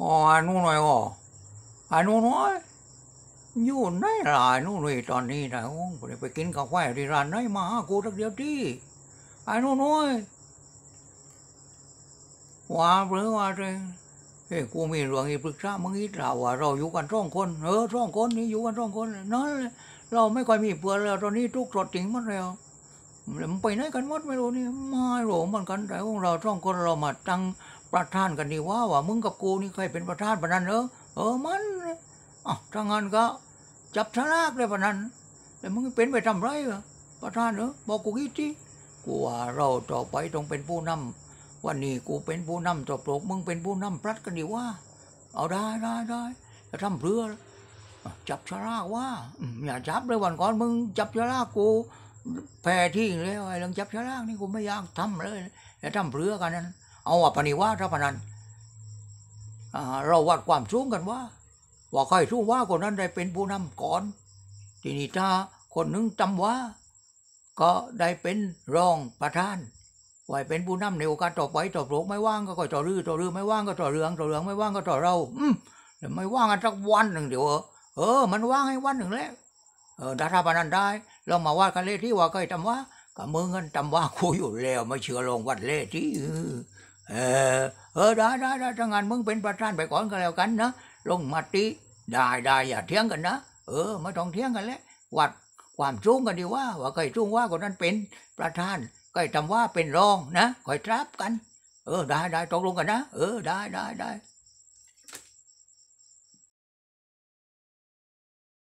หออนูหน่อยอ๋อ้นุน้อย อยู่ไหนล่ะนู่นเี่ตอนนี้นะโอ้ไปกินข้าวฟขที่ร้านไหนมาหากูทักเดียวที่ไอ้นู่นน้อย ว่าเพื่อว่าเองเฮ้ย กูมีเรื่องอีปรึกษามึงอีกเราว่า เราอยู่กันสองคน เออสองคนนี่อยู่กันสองคนนั่นเราไม่ค่อยมีเพื่อนแล้วตอนนี้ทุกข์สดจริงมันแล้วมันไปไหนกันหมดไม่รู้นี่ไม่รู้มันกันแต่ของเราสองคนเรามาตั้งประธานกันดีว่า ว่ามึงกับกูนี่ใครเป็นประธานปนันเหรอเออมันอ๋อถ้างั้นก็ จับชากเลยปนันแต่มึงเป็นไปทำไรเหรอประธานเหรอบอกกูกี่ทีกูว่าเราต่อไปต้องเป็นผู้นำวันนี้กูเป็นผู้นำต่อปรกมึงเป็นผู้นำพลัดกันดีว่า เอาได้ได้ได้จะทำเพื่อจับชรากว่าอย่าจับเลยวันก่อนมึงจับชรากกูแพ้ที่แล้วไอ้เรื่องจับชรากนี่กูไม่อยากทำเลยจะทำเพื่อกันนั้นเอาว่าปณิว่าถาพนันเราวัดความสูงกันว่า ว่าใครสู้ว่าคนนั้นได้เป็นผู้นำก่อน ทีนี้ถ้าคนนึงจำว่า ก็ได้เป็นรองประธาน ไว้เป็นผู้นำในโอกาสต่อไปต่อโลรกไม่ว่างก็ก่อยต่อรื้อต่อรื้อไม่ว่างก็ต่อเรือง ต่อเรืองไม่ว่าง ก็ต่อเราอืมแล้วไม่ว่างกันสักวันหนึ่งเดี๋ยวเออ มันว่างให้วันหนึ่งแล้วเออดาราพนันได้ เรามาว่ากันเลที่ว่าใครจำว่ากับมือเงินจำว่ากูอยู่แล้ว ไม่เชื่อลงวัดเลยที่เออ ได้ได้ได้ท้างานมึงเป็นประธานไปก่อนก็แล้วกันนะลงมาตีได้ได้อย่าเที่ยงกันนะ เออมาต้องเที่ยงกันแล้ววัดความุ่งกันดีว่า ว่าใครุ่งว่าคนนั้นเป็นประธานใครทำว่าเป็นรองนะคอยทรับกัน เออ ได้ได้ตกลงกันนะเออ ได้ได้ได้